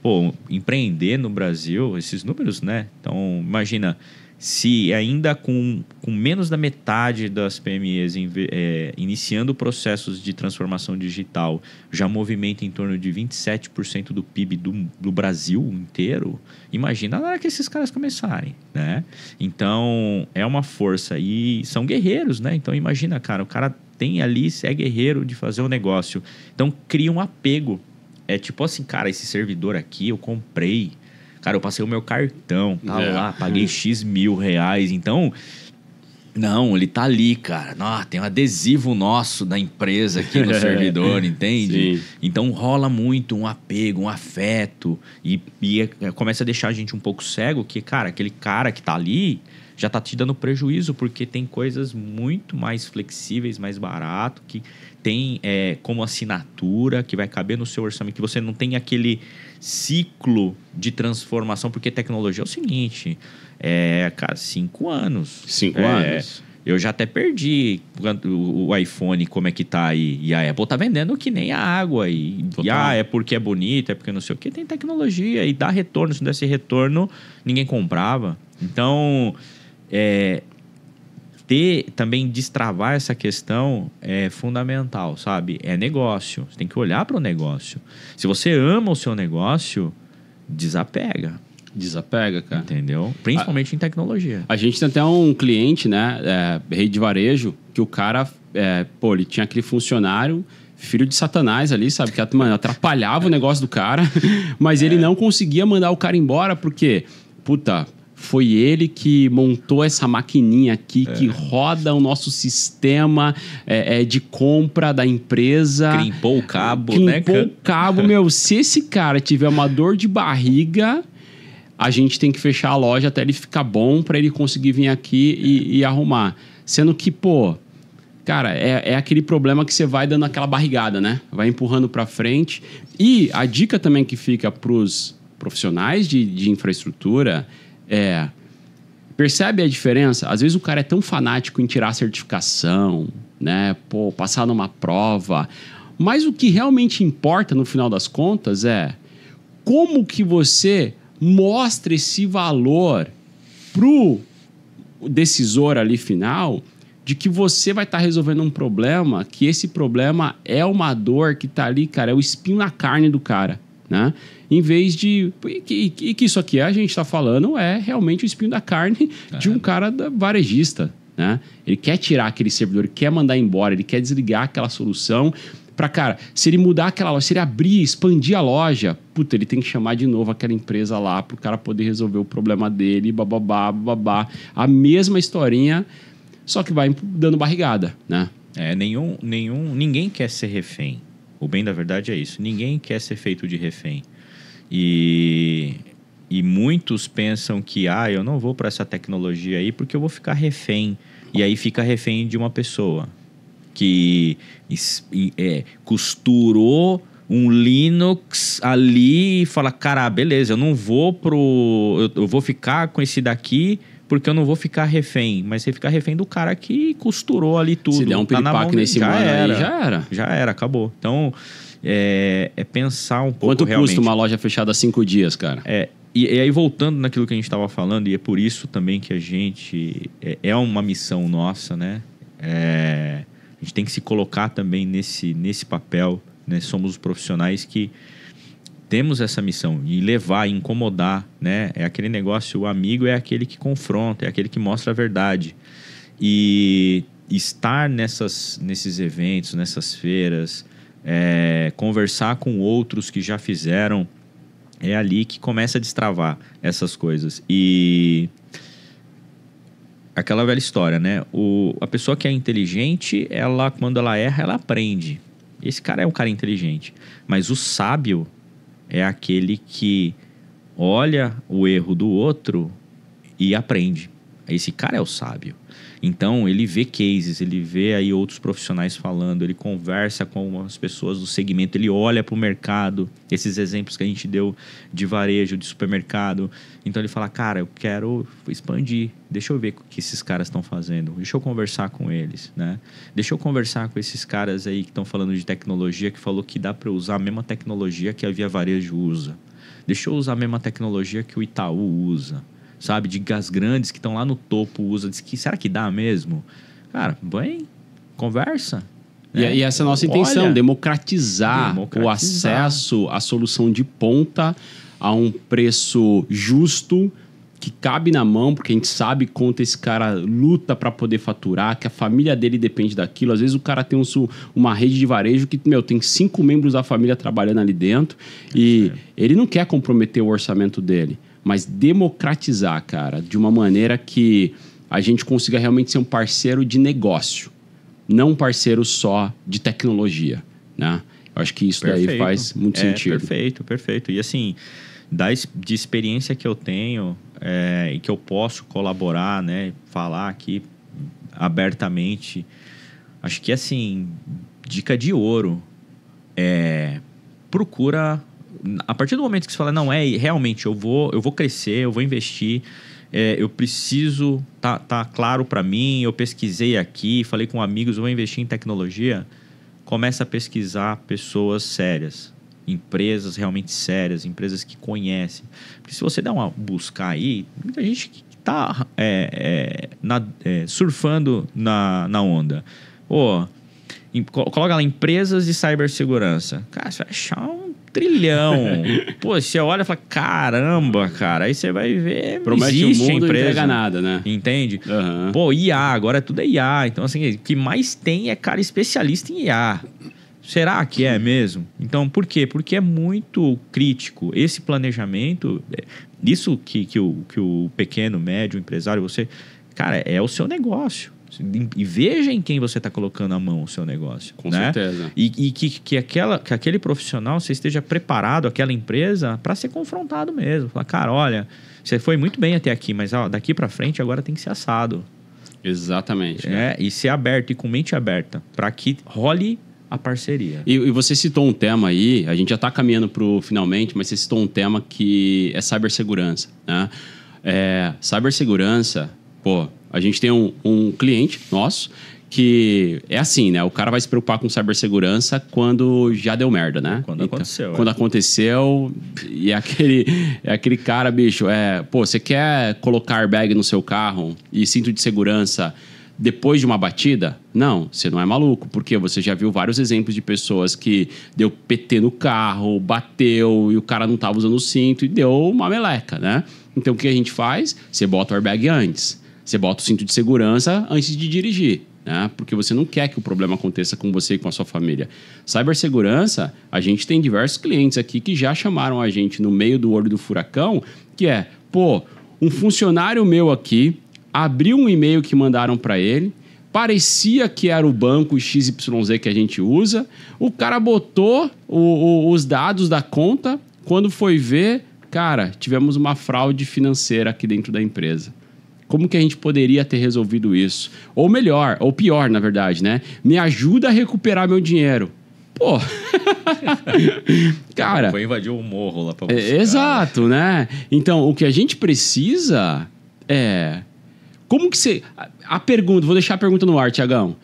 Pô, empreender no Brasil, esses números, né? Então, imagina se ainda com, com menos da metade das PMEs é, iniciando processos de transformação digital já movimenta em torno de 27% do PIB do, do Brasil inteiro, imagina na hora que esses caras começarem, né? Então, é uma força e são guerreiros, né? Então, imagina, cara, o cara tem ali, é guerreiro de fazer o um negócio. Então, cria um apego. É tipo assim, cara, esse servidor aqui eu comprei Cara, eu passei o meu cartão, tá é. lá, paguei X mil reais. Então, não, ele tá ali, cara. Ah, tem um adesivo nosso da empresa aqui no servidor, entende? Sim. Então rola muito um apego, um afeto. E, e é, começa a deixar a gente um pouco cego, que, cara, aquele cara que tá ali já está te dando prejuízo, porque tem coisas muito mais flexíveis, mais barato, que tem é, como assinatura, que vai caber no seu orçamento, que você não tem aquele ciclo de transformação, porque tecnologia é o seguinte, é, cara, cinco anos. Cinco é, anos. Eu já até perdi o iPhone, como é que tá aí. E a Apple tá vendendo que nem a água. E, e ah, é porque é bonito, é porque não sei o que. Tem tecnologia e dá retorno. Se não desse retorno, ninguém comprava. Então, é, ter também destravar essa questão é fundamental, sabe? É negócio. Você tem que olhar para o negócio. Se você ama o seu negócio, desapega. Desapega, cara. Entendeu? Principalmente a, em tecnologia. A gente tem até um cliente, né? É, rei de varejo, que o cara, é, pô, ele tinha aquele funcionário filho de Satanás ali, sabe? Que mano, atrapalhava o negócio do cara, mas é. ele não conseguia mandar o cara embora porque, puta, foi ele que montou essa maquininha aqui é. que roda o nosso sistema é, é, de compra da empresa. Crimpou o cabo, Crimpou né? Crimpou o cabo, meu. Se esse cara tiver uma dor de barriga a gente tem que fechar a loja até ele ficar bom para ele conseguir vir aqui é. e, e, arrumar. Sendo que, pô, cara, é, é aquele problema que você vai dando aquela barrigada, né? Vai empurrando para frente. E a dica também que fica para os profissionais de, de infraestrutura é. Percebe a diferença? Às vezes o cara é tão fanático em tirar a certificação, né? Pô, passar numa prova. Mas o que realmente importa no final das contas é como que você mostra esse valor pro decisor ali final de que você vai estar tá resolvendo um problema, que esse problema é uma dor que tá ali, cara, é o espinho na carne do cara. Né? Em vez de. E que, que isso aqui a gente está falando é realmente o espinho da carne de um é. cara varejista. Né? Ele quer tirar aquele servidor, quer mandar embora, ele quer desligar aquela solução para cara, se ele mudar aquela loja, se ele abrir, expandir a loja, puta, ele tem que chamar de novo aquela empresa lá para o cara poder resolver o problema dele, bababá, babá. A mesma historinha, só que vai dando barrigada, né? É, nenhum, nenhum, ninguém quer ser refém. O bem da verdade é isso. Ninguém quer ser feito de refém. E, e muitos pensam que, ah, eu não vou para essa tecnologia aí porque eu vou ficar refém. E aí fica refém de uma pessoa que é, costurou um Linux ali e fala, cara, beleza, eu não vou pro. Eu, eu vou ficar com esse daqui porque eu não vou ficar refém. Mas você ficar refém do cara que costurou ali tudo. Se der um tá na mão, nesse já era, aí, já era. Já era, acabou. Então, é, é pensar um pouco Quanto realmente. custa uma loja fechada cinco dias, cara? É, e, e aí voltando naquilo que a gente estava falando, e é por isso também que a gente... É, é uma missão nossa, né? É, a gente tem que se colocar também nesse, nesse papel, né? Somos os profissionais que temos essa missão de levar, incomodar, né? É aquele negócio, o amigo é aquele que confronta, é aquele que mostra a verdade. E estar nessas, nesses eventos, nessas feiras, é, conversar com outros que já fizeram, é ali que começa a destravar essas coisas. E aquela velha história, né? O, a pessoa que é inteligente, ela quando ela erra, ela aprende. Esse cara é um cara inteligente, mas o sábio é aquele que olha o erro do outro e aprende. Esse cara é o sábio. Então, ele vê cases, ele vê aí outros profissionais falando, ele conversa com as pessoas do segmento, ele olha para o mercado, esses exemplos que a gente deu de varejo, de supermercado. Então, ele fala: Cara, eu quero expandir, deixa eu ver o que esses caras estão fazendo, deixa eu conversar com eles, né? Deixa eu conversar com esses caras aí que estão falando de tecnologia, que falou que dá para usar a mesma tecnologia que a Via Varejo usa. Deixa eu usar a mesma tecnologia que o Itaú usa sabe? De gas grandes que estão lá no topo, usa. Diz que será que dá mesmo? Cara, bem conversa. Né? E, é, e, essa é a nossa intenção, Olha, democratizar, democratizar o acesso à solução de ponta a um preço justo que cabe na mão, porque a gente sabe quanto esse cara luta para poder faturar, que a família dele depende daquilo. Às vezes o cara tem um, uma rede de varejo que, meu, tem cinco membros da família trabalhando ali dentro e é. ele não quer comprometer o orçamento dele mas democratizar, cara, de uma maneira que a gente consiga realmente ser um parceiro de negócio, não um parceiro só de tecnologia, né? Eu acho que isso perfeito. daí faz muito é, sentido. Perfeito, perfeito. E assim, da, de experiência que eu tenho é, e que eu posso colaborar, né, falar aqui abertamente, acho que assim, dica de ouro é procura a partir do momento que você fala, não, é realmente, eu vou, eu vou crescer, eu vou investir, é, eu preciso, tá, tá claro para mim, eu pesquisei aqui, falei com amigos, vou investir em tecnologia, começa a pesquisar pessoas sérias, empresas realmente sérias, empresas que conhecem. Porque se você der uma buscar aí, muita gente que tá é, é, na, é, surfando na, na onda. Ô, coloca lá empresas de cibersegurança. Cara, você vai achar um trilhão. Pô, você olha e fala, caramba, cara. Aí você vai ver, Promete existe o mundo a empresa. Não entrega nada, né? Entende? Uhum. Pô, IA, agora tudo é IA. Então, assim, o que mais tem é cara especialista em IA. Será que é mesmo? Então, por quê? Porque é muito crítico. Esse planejamento, é, isso que, que, o, que o pequeno, médio empresário, você... Cara, é o seu negócio. E veja em quem você está colocando a mão o seu negócio. Com né? certeza. E, e, que, que, aquela, que aquele profissional você esteja preparado, aquela empresa, para ser confrontado mesmo. Falar, cara, olha, você foi muito bem até aqui, mas ó, daqui para frente agora tem que ser assado. Exatamente. É, né? e ser aberto e com mente aberta, para que role a parceria. E, e, você citou um tema aí, a gente já está caminhando para o finalmente, mas você citou um tema que é cibersegurança. Né? É, cibersegurança, pô, a gente tem um, um cliente nosso que é assim, né? O cara vai se preocupar com cibersegurança quando já deu merda, né? Quando então, aconteceu. Quando é. aconteceu, e é aquele, é aquele cara, bicho, é, pô, você quer colocar airbag no seu carro e cinto de segurança depois de uma batida? Não, você não é maluco, porque você já viu vários exemplos de pessoas que deu PT no carro, bateu e o cara não estava usando o cinto e deu uma meleca, né? Então o que a gente faz? Você bota o airbag antes você bota o cinto de segurança antes de dirigir. Né? Porque você não quer que o problema aconteça com você e com a sua família. Cybersegurança, a gente tem diversos clientes aqui que já chamaram a gente no meio do olho do furacão, que é, pô, um funcionário meu aqui abriu um e-mail que mandaram para ele, parecia que era o banco XYZ que a gente usa, o cara botou o, o, os dados da conta, quando foi ver, cara, tivemos uma fraude financeira aqui dentro da empresa. Como que a gente poderia ter resolvido isso? Ou melhor, ou pior, na verdade, né? Me ajuda a recuperar meu dinheiro. Pô. cara. Foi invadir o morro lá pra é, buscar. exato, né? Então, o que a gente precisa é. Como que você. A, a pergunta, vou deixar a pergunta no ar, Tiagão.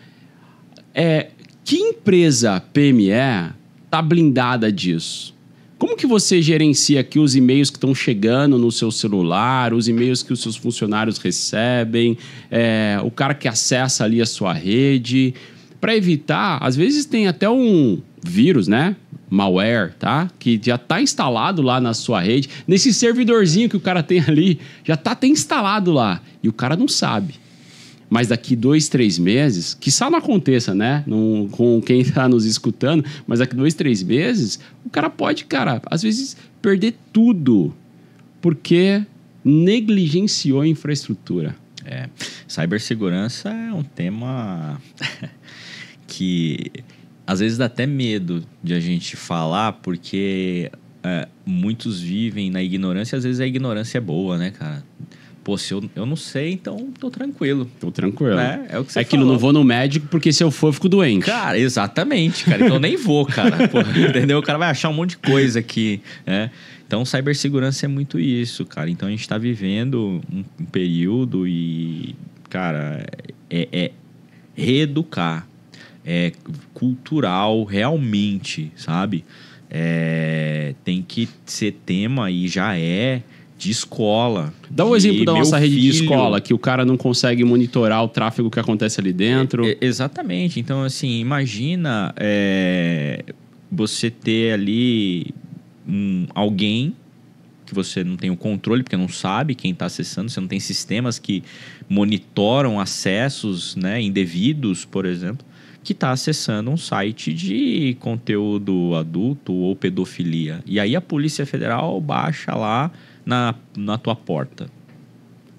É. Que empresa PME tá blindada disso? Como que você gerencia aqui os e-mails que estão chegando no seu celular, os e-mails que os seus funcionários recebem, é, o cara que acessa ali a sua rede? Para evitar, às vezes tem até um vírus, né? malware, tá? Que já tá instalado lá na sua rede, nesse servidorzinho que o cara tem ali, já tá até instalado lá e o cara não sabe mas daqui dois, três meses, que só não aconteça, né? com quem está nos escutando, mas daqui dois, três meses, o cara pode, cara, às vezes perder tudo porque negligenciou a infraestrutura. É, cibersegurança é um tema que às vezes dá até medo de a gente falar, porque é, muitos vivem na ignorância, às vezes a ignorância é boa, né, cara? pô, se eu, eu não sei, então tô tranquilo. Tô tranquilo. É, é o que você É aquilo, falou. não vou no médico porque se eu for, eu fico doente. Cara, exatamente, cara. Então eu nem vou, cara. entendeu? O cara vai achar um monte de coisa aqui, né? Então, cibersegurança é muito isso, cara. Então, a gente está vivendo um, um, período e, cara, é, é reeducar. É cultural, realmente, sabe? É, tem que ser tema e já é de escola. Dá um exemplo da nossa rede filho... de escola, que o cara não consegue monitorar o tráfego que acontece ali dentro. É, é, exatamente. Então, assim, imagina é, você ter ali um, alguém que você não tem o controle, porque não sabe quem está acessando, você não tem sistemas que monitoram acessos né, indevidos, por exemplo, que está acessando um site de conteúdo adulto ou pedofilia. E aí a Polícia Federal baixa lá na, na tua porta?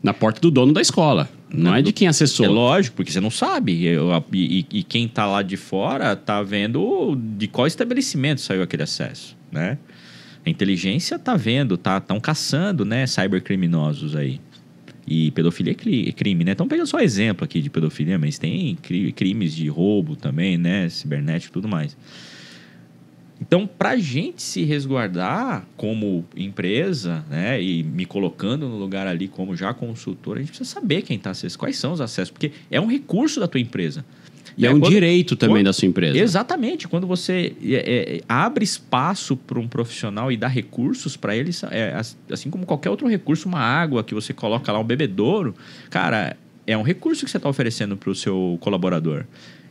Na porta do dono da escola. Não é, de quem acessou. É lógico, porque você não sabe. e, e, quem está lá de fora está vendo de qual estabelecimento saiu aquele acesso, né? A inteligência está vendo, tá estão caçando, né, cybercriminosos aí. E pedofilia é, cri, é crime, né? Então pega só exemplo aqui de pedofilia, mas tem cri, crimes de roubo também, né, cibernético e tudo mais. Então, para a gente se resguardar como empresa, né, e me colocando no lugar ali como já consultor, a gente precisa saber quem está acessando, quais são os acessos, porque é um recurso da tua empresa. E é, é um quando, direito também quando, da sua empresa. Exatamente. Quando você é, é, abre espaço para um profissional e dá recursos para ele, é, assim como qualquer outro recurso, uma água que você coloca lá, um bebedouro, cara, é um recurso que você está oferecendo para o seu colaborador.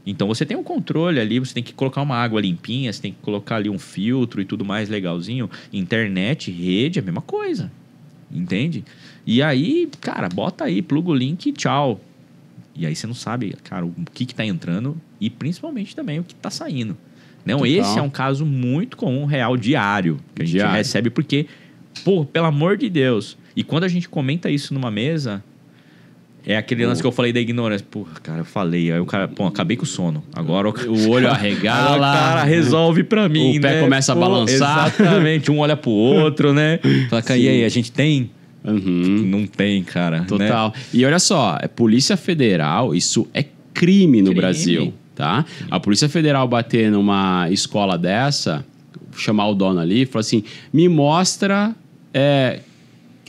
Então você tem um controle ali, você tem que colocar uma água limpinha, você tem que colocar ali um filtro e tudo mais legalzinho. Internet, rede, é a mesma coisa. Entende? E aí, cara, bota aí, pluga o link e tchau. E aí você não sabe, cara, o que que tá entrando e principalmente também o que tá saindo. Não, né? então, Total. esse é um caso muito comum, real, diário, que a gente recebe porque, pô, pelo amor de Deus. E quando a gente comenta isso numa mesa, é aquele lance que eu falei da ignorância. Porra, cara, eu falei. Aí o cara, pô, acabei com o sono. Agora o, o olho arregala. o cara resolve pra mim. O pé né? começa a balançar. Exatamente. Um olha pro outro, né? Fala, cara, e aí, a gente tem? Uhum. Não tem, cara. Né? Total. Né? E olha só, é Polícia Federal, isso é crime no crime. Brasil, tá? A Polícia Federal bater numa escola dessa, chamar o dono ali, falar assim: me mostra. É,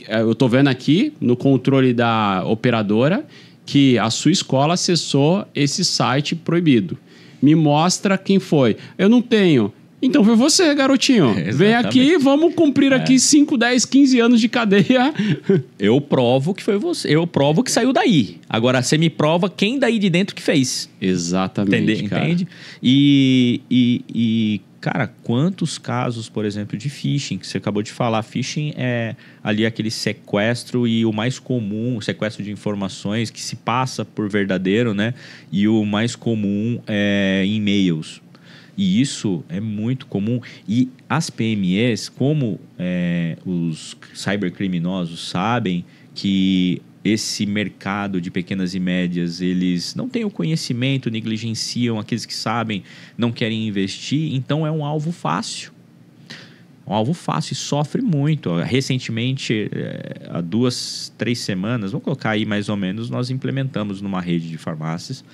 é, eu estou vendo aqui no controle da operadora que a sua escola acessou esse site proibido. Me mostra quem foi. Eu não tenho. Então foi você, garotinho. É, Vem aqui, vamos cumprir é. aqui 5, 10, 15 anos de cadeia. Eu provo que foi você. Eu provo que saiu daí. Agora você me prova quem daí de dentro que fez. Exatamente. Entende? Entende? E, e, e Cara, quantos casos, por exemplo, de phishing, que você acabou de falar? Phishing é ali aquele sequestro e o mais comum, o sequestro de informações que se passa por verdadeiro, né? E o mais comum é e-mails. E isso é muito comum. E as PMEs, como é, os cybercriminosos sabem que esse mercado de pequenas e médias, eles não têm o conhecimento, negligenciam aqueles que sabem, não querem investir, então é um alvo fácil. Um alvo fácil e sofre muito. Recentemente, eh, há duas, três semanas, vamos colocar aí mais ou menos, nós implementamos numa rede de farmácias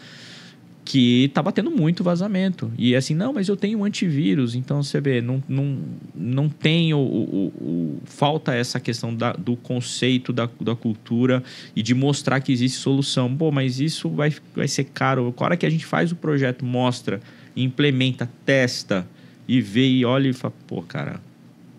que tá batendo muito vazamento. E é assim, não, mas eu tenho um antivírus, então você vê, não, não, não tem o, o, o falta essa questão da, do conceito da, da cultura e de mostrar que existe solução. Pô, mas isso vai, vai ser caro. A hora que a gente faz o projeto, mostra, implementa, testa e vê e olha e fala, pô, cara,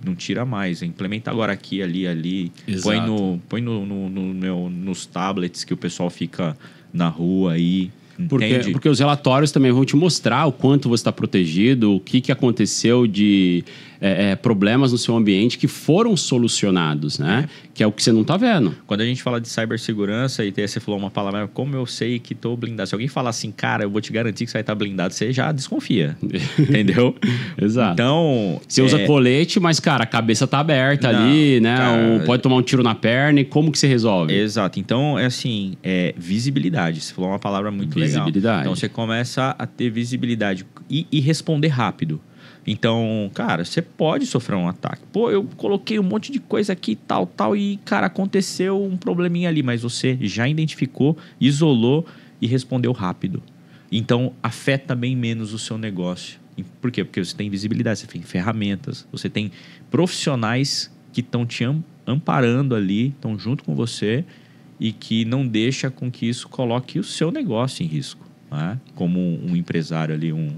não tira mais. Implementa agora aqui, ali, ali. Exato. Põe, no, põe no, no, no, meu, nos tablets que o pessoal fica na rua aí. Porque, porque os relatórios também vão te mostrar o quanto você está protegido, o que, que aconteceu de é, é, problemas no seu ambiente que foram solucionados, né? Que é o que você não está vendo. Quando a gente fala de cibersegurança e você falou uma palavra, ah, como eu sei que tô blindado? Se alguém falar assim, cara, eu vou te garantir que você vai estar tá blindado, você já desconfia, entendeu? Exato. Então... Você usa é colete, mas, cara, a cabeça tá aberta não, ali, né? Cara... Ou pode tomar um tiro na perna e como que você resolve? Exato. Então, é assim, é visibilidade. Você falou uma palavra muito legal. Então, você começa a ter visibilidade e, e responder rápido. Então, cara, você pode sofrer um ataque. Pô, eu coloquei um monte de coisa aqui, tal, tal, e, cara, aconteceu um probleminha ali, mas você já identificou, isolou e respondeu rápido. Então, afeta bem menos o seu negócio. Por quê? Porque você tem visibilidade, você tem ferramentas, você tem profissionais que estão te amparando ali, estão junto com você e que não deixa com que isso coloque o seu negócio em risco, né? como um empresário ali, um,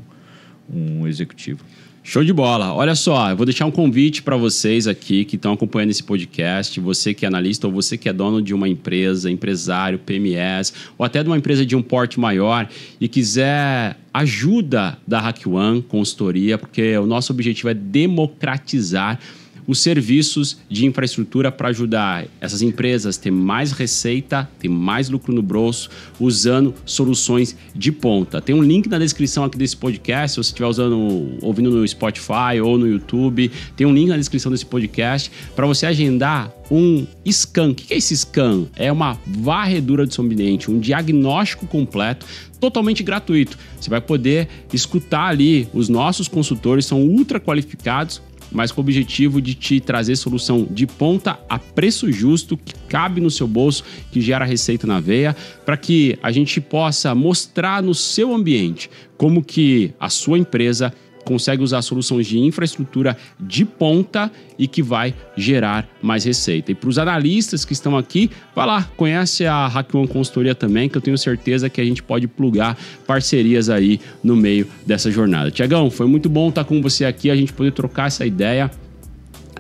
um executivo. Show de bola. Olha só, eu vou deixar um convite para vocês aqui que estão acompanhando esse podcast, você que é analista ou você que é dono de uma empresa, empresário, PMS, ou até de uma empresa de um porte maior e quiser ajuda da HackOne Consultoria, porque o nosso objetivo é democratizar os serviços de infraestrutura para ajudar essas empresas a ter mais receita, ter mais lucro no bolso, usando soluções de ponta. Tem um link na descrição aqui desse podcast, se você estiver usando, ouvindo no Spotify ou no YouTube, tem um link na descrição desse podcast para você agendar um scan. O que é esse scan? É uma varredura do seu ambiente, um diagnóstico completo, totalmente gratuito. Você vai poder escutar ali, os nossos consultores são ultra qualificados mas com o objetivo de te trazer solução de ponta a preço justo, que cabe no seu bolso, que gera receita na veia, para que a gente possa mostrar no seu ambiente como que a sua empresa consegue usar soluções de infraestrutura de ponta e que vai gerar mais receita. E para os analistas que estão aqui, vai lá, conhece a Hackman Consultoria também, que eu tenho certeza que a gente pode plugar parcerias aí no meio dessa jornada. Tiagão, foi muito bom estar com você aqui, a gente poder trocar essa ideia.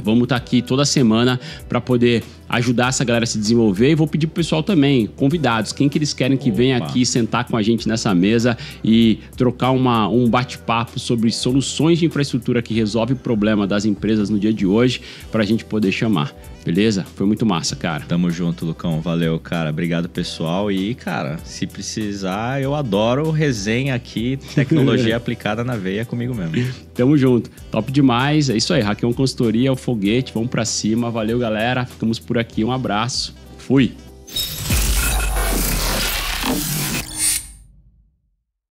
Vamos estar tá aqui toda semana para poder ajudar essa galera a se desenvolver. E vou pedir o pessoal também, convidados, quem que eles querem que Opa. venha aqui sentar com a gente nessa mesa e trocar uma, um bate-papo sobre soluções de infraestrutura que resolve o problema das empresas no dia de hoje, para a gente poder chamar. Beleza? Foi muito massa, cara. Tamo junto, Lucão. Valeu, cara. Obrigado, pessoal. E, cara, se precisar, eu adoro resenha aqui, tecnologia aplicada na veia comigo mesmo. Tamo junto. Top demais. É isso aí. Raquel Consultoria, o foguete. Vamos pra cima. Valeu, galera. Ficamos por aqui. Um abraço. Fui.